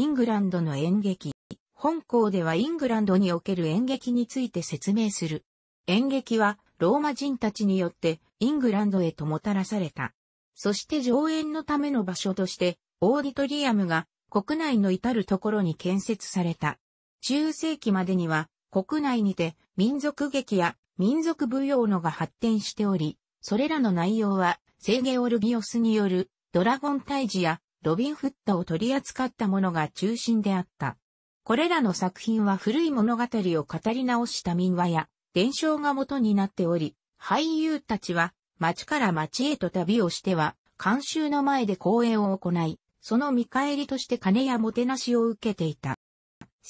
イングランドの演劇。本校ではイングランドにおける演劇について説明する。演劇はローマ人たちによってイングランドへともたらされた。そして上演のための場所としてオーディトリアムが国内の至るところに建設された。中世紀までには国内にて民族劇や民族舞踊のが発展しており、それらの内容はセーゲオルギオスによるドラゴン退治やロビンフッドを取り扱ったものが中心であった。これらの作品は古い物語を語り直した民話や伝承が元になっており、俳優たちは町から町へと旅をしては、監修の前で公演を行い、その見返りとして金やもてなしを受けていた。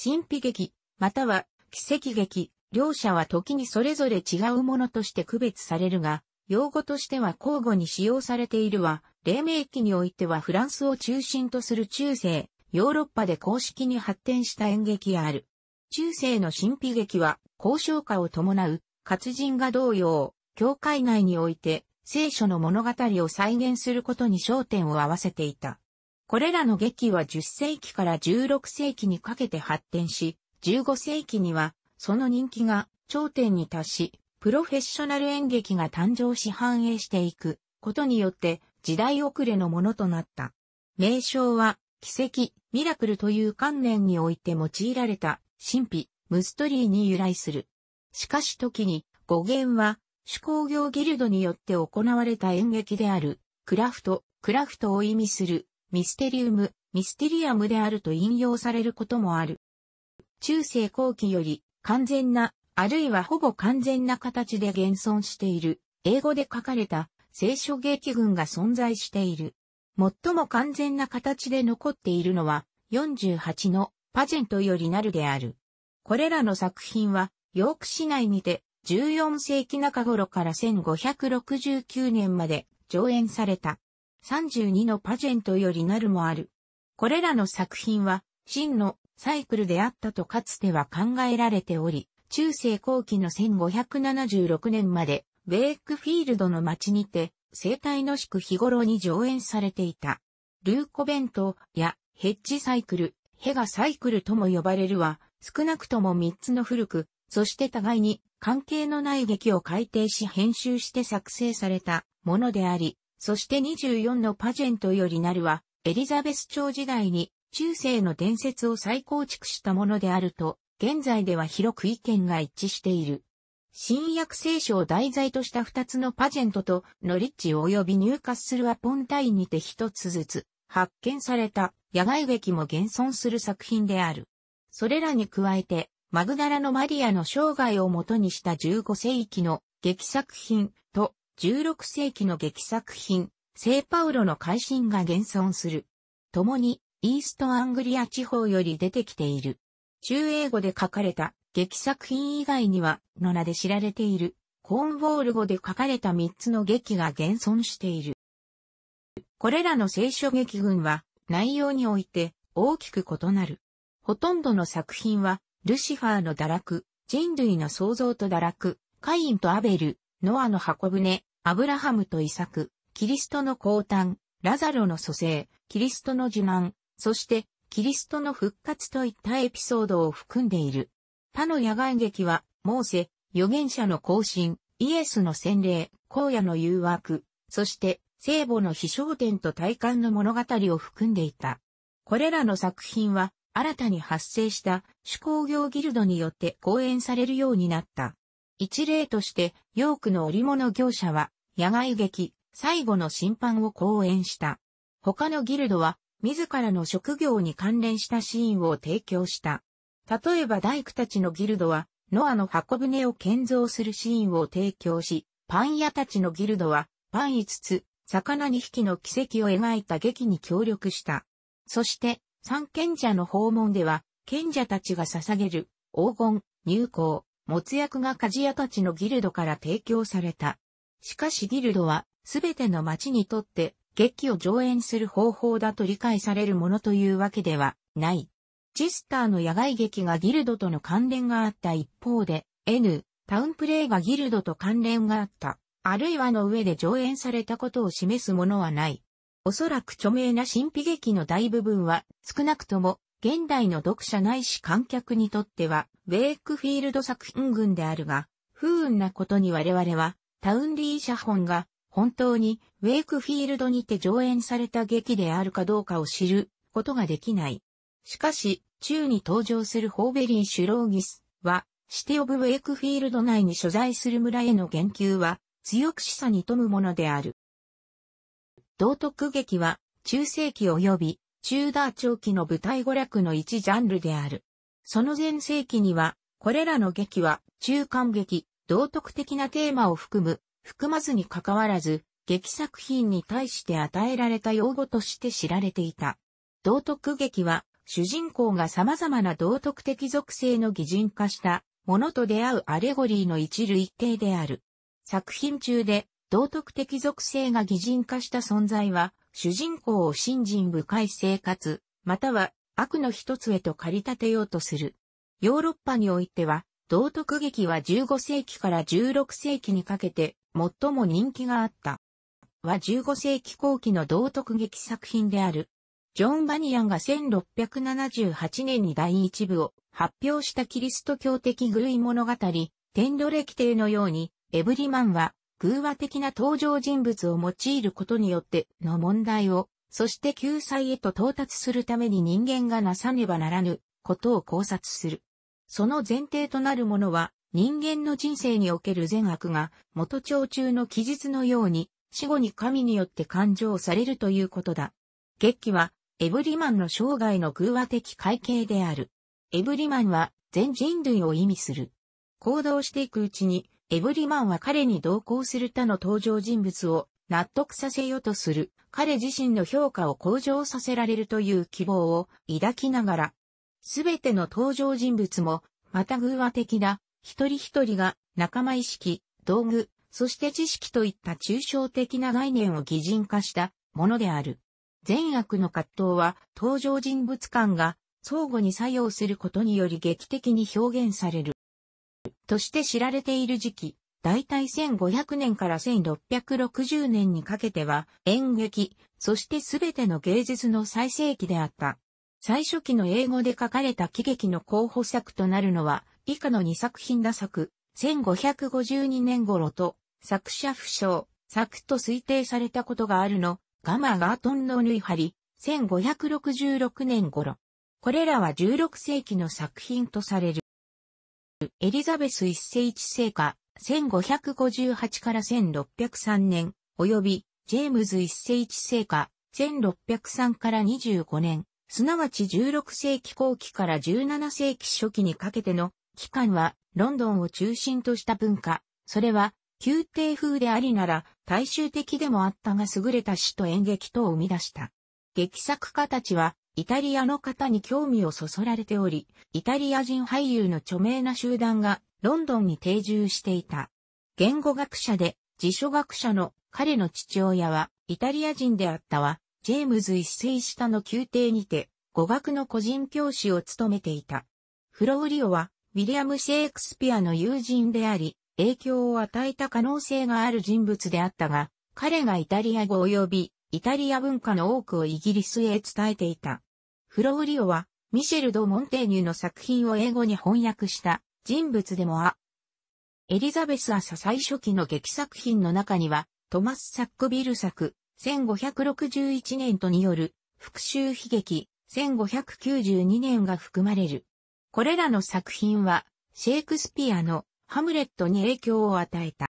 神秘劇、または奇跡劇、両者は時にそれぞれ違うものとして区別されるが、用語としては交互に使用されているは、黎明期においてはフランスを中心とする中世、ヨーロッパで公式に発展した演劇やある。中世の神秘劇は、交渉化を伴う、活人が同様、教会内において、聖書の物語を再現することに焦点を合わせていた。これらの劇は10世紀から16世紀にかけて発展し、15世紀には、その人気が頂点に達し、プロフェッショナル演劇が誕生し反映していくことによって時代遅れのものとなった。名称は、奇跡、ミラクルという観念において用いられた、神秘、ムストリーに由来する。しかし時に、語源は、手工業ギルドによって行われた演劇である、クラフト、クラフトを意味する、ミステリウム、ミステリアムであると引用されることもある。中世後期より、完全なあるいはほぼ完全な形で現存している、英語で書かれた聖書劇群が存在している。最も完全な形で残っているのは、48のパジェントよりなるである。これらの作品は、ヨーク市内にて、14世紀中頃から1569年まで上演された。32のパジェントよりなるもある。これらの作品は、真のサイクルであったとかつては考えられており、中世後期の1576年まで、ウェイクフィールドの町にて、生態の宿日頃に上演されていた。ルーコ弁当やヘッジサイクル、ヘガサイクルとも呼ばれるは、少なくとも3つの古く、そして互いに関係のない劇を改訂し編集して作成されたものであり、そして24のパジェントよりなるは、エリザベス朝時代に中世の伝説を再構築したものであると現在では広く意見が一致している。新約聖書を題材とした二つのパジェントとノリッチ及び入荷するアポンタイにて一つずつ発見された野外劇も現存する作品である。それらに加えて、マグダラのマリアの生涯をもとにした15世紀の劇作品と16世紀の劇作品、聖パウロの改新が現存する。共にイーストアングリア地方より出てきている。中英語で書かれた劇作品以外には、の名で知られている、コーンウォール語で書かれた3つの劇が現存している。これらの聖書劇群は、内容において大きく異なる。ほとんどの作品は、ルシファーの堕落、人類の創造と堕落、カインとアベル、ノアの箱舟、アブラハムとイサク、キリストの降誕、ラザロの蘇生、キリストの受難、そしてキリストの復活といったエピソードを含んでいる。他の野外劇は、モーセ、預言者の行進、イエスの洗礼、荒野の誘惑、そして、聖母の飛翔点と体感の物語を含んでいた。これらの作品は、新たに発生した手工業ギルドによって講演されるようになった。一例として、ヨークの織物業者は、野外劇、最後の審判を講演した。他のギルドは、自らの職業に関連したシーンを提供した。例えば大工たちのギルドは、ノアの箱舟を建造するシーンを提供し、パン屋たちのギルドは、パン5つ、魚2匹の奇跡を描いた劇に協力した。そして、三賢者の訪問では、賢者たちが捧げる、黄金、入港、持つ薬が鍛冶屋たちのギルドから提供された。しかしギルドは、すべての町にとって劇を上演する方法だと理解されるものというわけではない。ェスターの野外劇がギルドとの関連があった一方で、N、タウンプレイがギルドと関連があった、あるいはの上で上演されたことを示すものはない。おそらく著名な神秘劇の大部分は、少なくとも、現代の読者ないし観客にとっては、ウェイクフィールド作品群であるが、不運なことに我々は、タウンリー写本が本当にウェイクフィールドにて上演された劇であるかどうかを知ることができない。しかし、中に登場するホーベリー・シュローギスは、シティ・オブ・ウェイクフィールド内に所在する村への言及は、強く示唆に富むものである。道徳劇は、中世紀及び、中ダー長期の舞台娯楽の一ジャンルである。その前世紀には、これらの劇は、中間劇、道徳的なテーマを含む含まずに関わらず、劇作品に対して与えられた用語として知られていた。道徳劇は、主人公が様々な道徳的属性の擬人化したものと出会うアレゴリーの一類型である。作品中で道徳的属性が擬人化した存在は、主人公を信心深い生活、または悪の一つへと駆り立てようとする。ヨーロッパにおいては、道徳劇は15世紀から16世紀にかけて最も人気があった。は15世紀後期の道徳劇作品である。ジョン・バニアンが1678年に第一部を発表したキリスト教的グイ物語、天奴歴帝のように、エブリマンは、偶話的な登場人物を用いることによっての問題を、そして救済へと到達するために人間がなさねばならぬことを考察する。その前提となるものは、人間の人生における善悪が、元朝中の記述のように、死後に神によって感情されるということだ。月記は、エブリマンの生涯の偶話的会計である。エブリマンは、全人類を意味する。行動していくうちに、エブリマンは彼に同行する他の登場人物を納得させようとする、彼自身の評価を向上させられるという希望を抱きながら、すべての登場人物も、また偶話的な、一人一人が仲間意識、道具、そして知識といった抽象的な概念を擬人化したものである。善悪の葛藤は登場人物間が相互に作用することにより劇的に表現される。として知られている時期、大体1500年から1660年にかけては演劇、そしてすべての芸術の最盛期であった。最初期の英語で書かれた喜劇の候補作となるのは、以下の2作品だ作、1552年頃と、作者不詳、作と推定されたことがあるの、ガマガートンの縫い張り、1566年頃。これらは16世紀の作品とされる。エリザベス一世一世か、1558から1603年、及び、ジェームズ一世一世か、1603から25年、すなわち16世紀後期から17世紀初期にかけての期間はロンドンを中心とした文化、それは宮廷風でありなら大衆的でもあったが優れた詩と演劇とを生み出した。劇作家たちはイタリアの方に興味をそそられており、イタリア人俳優の著名な集団がロンドンに定住していた。言語学者で辞書学者の彼の父親はイタリア人であったわ。ジェームズ一世下の宮廷にて、語学の個人教師を務めていた。フローリオは、ウィリアム・シェイクスピアの友人であり、影響を与えた可能性がある人物であったが、彼がイタリア語及び、イタリア文化の多くをイギリスへ伝えていた。フローリオは、ミシェル・ド・モンテーニュの作品を英語に翻訳した人物でもあ。エリザベス朝最初期の劇作品の中には、トマス・サックビル作、1561年とによる復讐悲劇1592年が含まれる。これらの作品はシェイクスピアのハムレットに影響を与えた。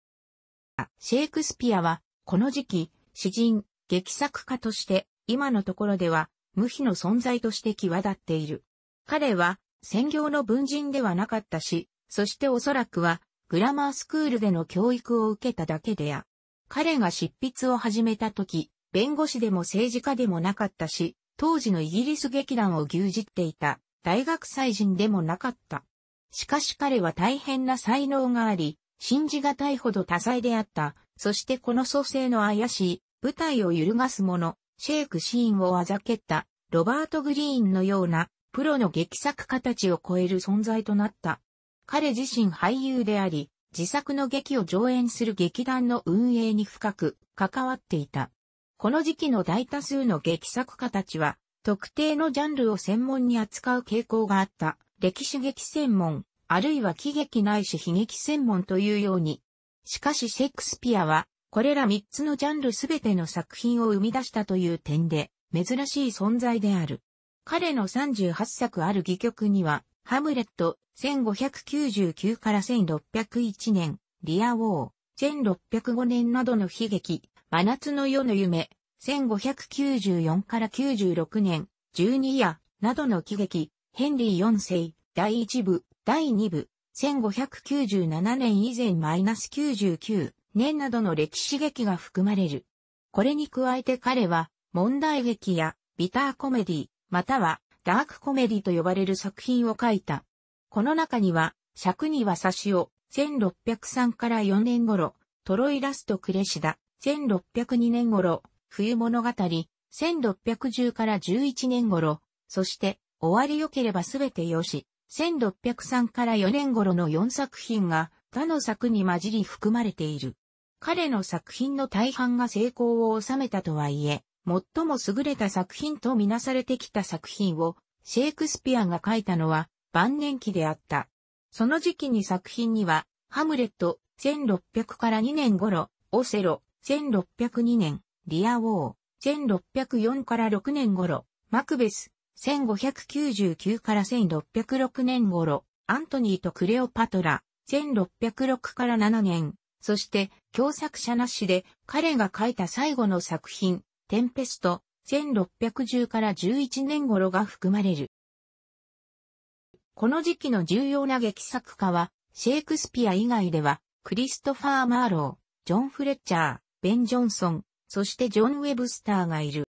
シェイクスピアはこの時期詩人、劇作家として今のところでは無比の存在として際立っている。彼は専業の文人ではなかったし、そしておそらくはグラマースクールでの教育を受けただけであ彼が執筆を始めた時、弁護士でも政治家でもなかったし、当時のイギリス劇団を牛耳っていた大学祭人でもなかった。しかし彼は大変な才能があり、信じがたいほど多彩であった。そしてこの蘇生の怪しい、舞台を揺るがす者、シェイクシーンをあざけった、ロバート・グリーンのような、プロの劇作家たちを超える存在となった。彼自身俳優であり、自作の劇を上演する劇団の運営に深く関わっていた。この時期の大多数の劇作家たちは、特定のジャンルを専門に扱う傾向があった、歴史劇専門、あるいは喜劇ないし悲劇専門というように。しかしシェイクスピアは、これら3つのジャンルすべての作品を生み出したという点で、珍しい存在である。彼の38作ある戯曲には、ハムレット、1599から1601年、リアウォー、1605年などの悲劇、真夏の夜の夢、1594から96年、12夜、などの喜劇、ヘンリー4世、第1部、第2部、1597年以前マイナス99年などの歴史劇が含まれる。これに加えて彼は、問題劇や、ビターコメディ、または、ダークコメディと呼ばれる作品を書いた。この中には、尺には差しを、1603から4年頃、トロイラストクレシダ、1602年頃、冬物語、1610から11年頃、そして、終わり良ければすべてよし、1603から4年頃の4作品が、他の作に混じり含まれている。彼の作品の大半が成功を収めたとはいえ、最も優れた作品とみなされてきた作品を、シェイクスピアが書いたのは、晩年期であった。その時期に作品には、ハムレット、1600から2年頃、オセロ、1602年、リアウォー、1604から6年頃、マクベス、1599から1606年頃、アントニーとクレオパトラ、1606から7年、そして、共作者なしで、彼が書いた最後の作品、テンペスト、1610から11年頃が含まれる。この時期の重要な劇作家は、シェイクスピア以外では、クリストファー・マーロー、ジョン・フレッチャー、ベン・ジョンソン、そしてジョン・ウェブスターがいる。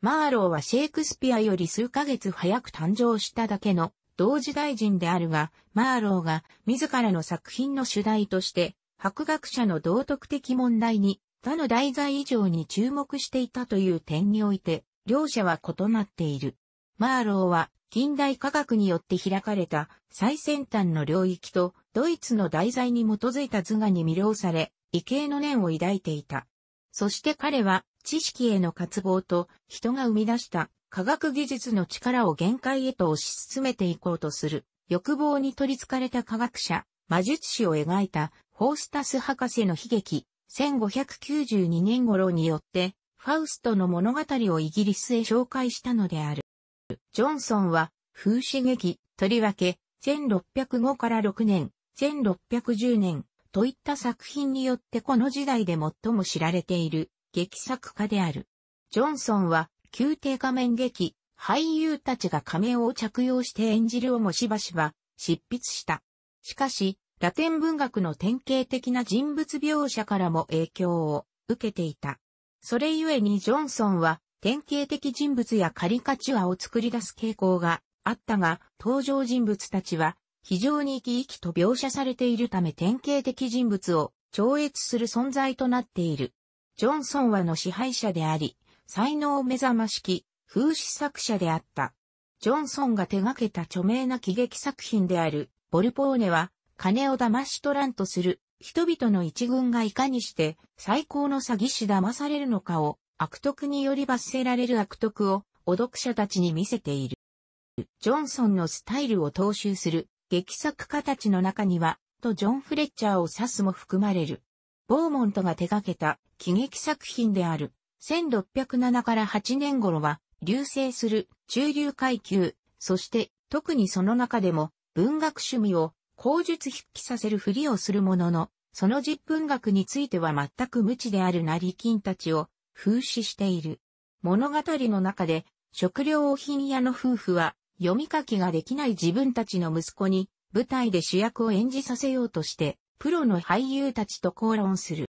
マーローはシェイクスピアより数ヶ月早く誕生しただけの同時代人であるが、マーローが自らの作品の主題として、博学者の道徳的問題に他の題材以上に注目していたという点において、両者は異なっている。マーローは近代科学によって開かれた最先端の領域とドイツの題材に基づいた図画に魅了され、異形の念を抱いていた。そして彼は知識への渇望と人が生み出した科学技術の力を限界へと推し進めていこうとする欲望に取り憑かれた科学者、魔術師を描いたホースタス博士の悲劇、1592年頃によって、ファウストの物語をイギリスへ紹介したのである。ジョンソンは、風刺劇、とりわけ、1605から6年、1610年、といった作品によってこの時代で最も知られている、劇作家である。ジョンソンは、宮廷仮面劇、俳優たちが仮面を着用して演じるをもしばしば、執筆した。しかし、ラテン文学の典型的な人物描写からも影響を受けていた。それゆえにジョンソンは典型的人物やカリカチュアを作り出す傾向があったが、登場人物たちは非常に生き生きと描写されているため典型的人物を超越する存在となっている。ジョンソンはの支配者であり、才能目覚ましき風刺作者であった。ジョンソンが手掛けた著名な喜劇作品である、ボルポーネは、金を騙し取らんとする、人々の一群がいかにして、最高の詐欺師騙されるのかを、悪徳により罰せられる悪徳を、お読者たちに見せている。ジョンソンのスタイルを踏襲する、劇作家たちの中には、とジョン・フレッチャーを指すも含まれる。ボーモントが手掛けた、喜劇作品である、1607から8年頃は、流星する、中流階級、そして、特にその中でも、文学趣味を、口述筆記させるふりをするものの、その実文学については全く無知である成金たちを、風刺している。物語の中で、食料品屋の夫婦は、読み書きができない自分たちの息子に、舞台で主役を演じさせようとして、プロの俳優たちと口論する。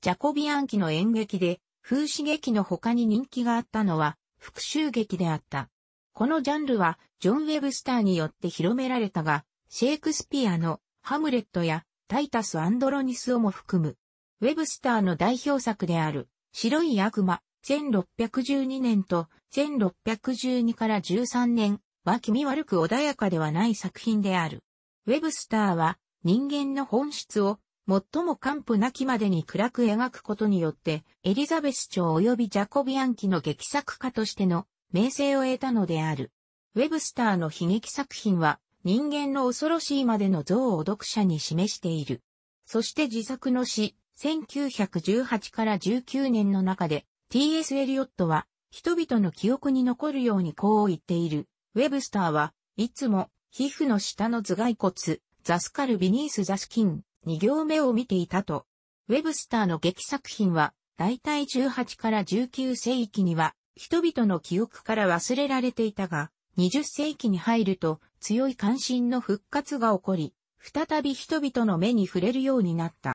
ジャコビアンキの演劇で、風刺劇の他に人気があったのは、復讐劇であった。このジャンルは、ジョン・ウェブスターによって広められたが、シェイクスピアの、ハムレットや、タイタス・アンドロニスをも含む、ウェブスターの代表作である、白い悪魔、1612年と1612から13年は気味悪く穏やかではない作品である。ウェブスターは人間の本質を最も完膚なきまでに暗く描くことによって、エリザベス朝及びジャコビアンキの劇作家としての名声を得たのである。ウェブスターの悲劇作品は、人間の恐ろしいまでの像を読者に示している。そして自作の詩、1918から19年の中で T.S. エリオットは人々の記憶に残るようにこう言っている。ウェブスターはいつも皮膚の下の頭蓋骨、ザスカルビニースザスキン、2行目を見ていたと。ウェブスターの劇作品は大体18から19世紀には人々の記憶から忘れられていたが、20世紀に入ると強い関心の復活が起こり、再び人々の目に触れるようになった。